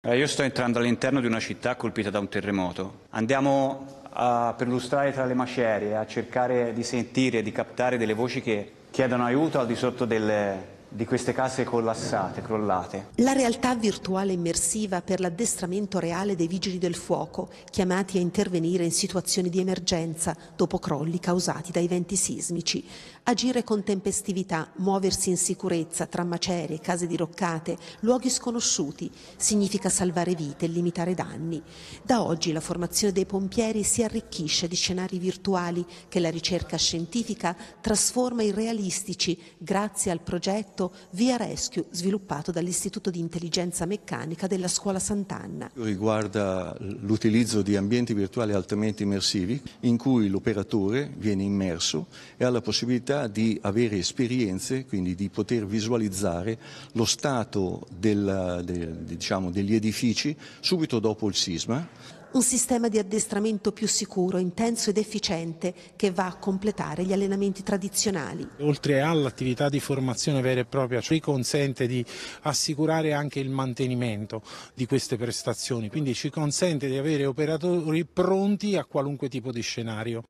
Eh, io sto entrando all'interno di una città colpita da un terremoto. Andiamo a perlustrare tra le macerie, a cercare di sentire, di captare delle voci che chiedono aiuto al di sotto delle, di queste case collassate, crollate. La realtà virtuale immersiva per l'addestramento reale dei vigili del fuoco, chiamati a intervenire in situazioni di emergenza dopo crolli causati da eventi sismici. Agire con tempestività, muoversi in sicurezza tra macerie, case diroccate, luoghi sconosciuti, significa salvare vite e limitare danni. Da oggi la formazione dei pompieri si arricchisce di scenari virtuali che la ricerca scientifica trasforma in realistici grazie al progetto progetto Via Rescue sviluppato dall'Istituto di Intelligenza Meccanica della Scuola Sant'Anna. Riguarda l'utilizzo di ambienti virtuali altamente immersivi in cui l'operatore viene immerso e ha la possibilità di avere esperienze, quindi di poter visualizzare lo stato del, del, diciamo, degli edifici subito dopo il sisma un sistema di addestramento più sicuro, intenso ed efficiente che va a completare gli allenamenti tradizionali. Oltre all'attività di formazione vera e propria ci consente di assicurare anche il mantenimento di queste prestazioni, quindi ci consente di avere operatori pronti a qualunque tipo di scenario.